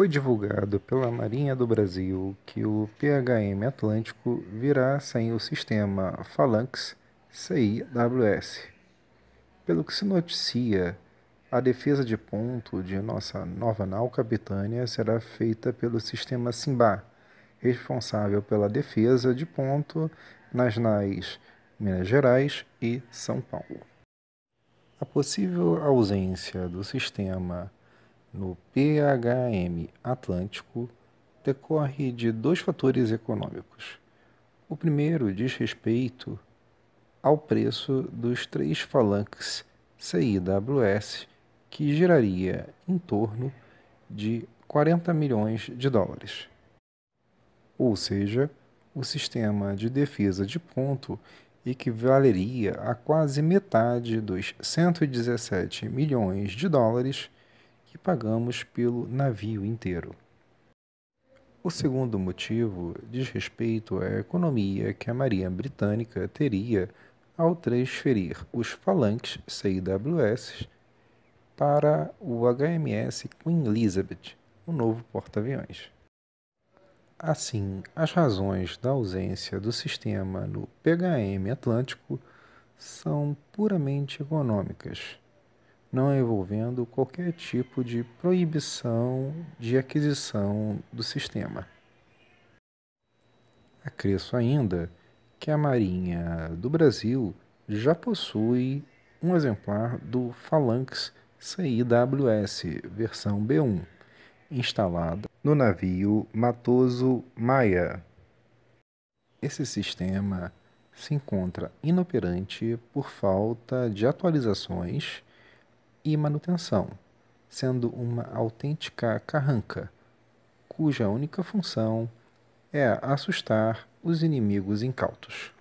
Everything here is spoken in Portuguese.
foi divulgado pela Marinha do Brasil que o PHM Atlântico virá sem o sistema Phalanx CIWS. Pelo que se noticia, a defesa de ponto de nossa nova nau capitânia será feita pelo sistema Simba, responsável pela defesa de ponto nas nais Minas Gerais e São Paulo. A possível ausência do sistema no PHM Atlântico decorre de dois fatores econômicos. O primeiro diz respeito ao preço dos três falanques CIWS, que giraria em torno de 40 milhões de dólares. Ou seja, o sistema de defesa de ponto equivaleria a quase metade dos 117 milhões de dólares que pagamos pelo navio inteiro. O segundo motivo diz respeito à economia que a Marinha Britânica teria ao transferir os falanques CIWS para o HMS Queen Elizabeth, o novo porta-aviões. Assim, as razões da ausência do sistema no PHM Atlântico são puramente econômicas não envolvendo qualquer tipo de proibição de aquisição do sistema. Acresço ainda que a Marinha do Brasil já possui um exemplar do Phalanx CIWS versão B1, instalada no navio Matoso Maia. Esse sistema se encontra inoperante por falta de atualizações e manutenção, sendo uma autêntica carranca, cuja única função é assustar os inimigos incautos.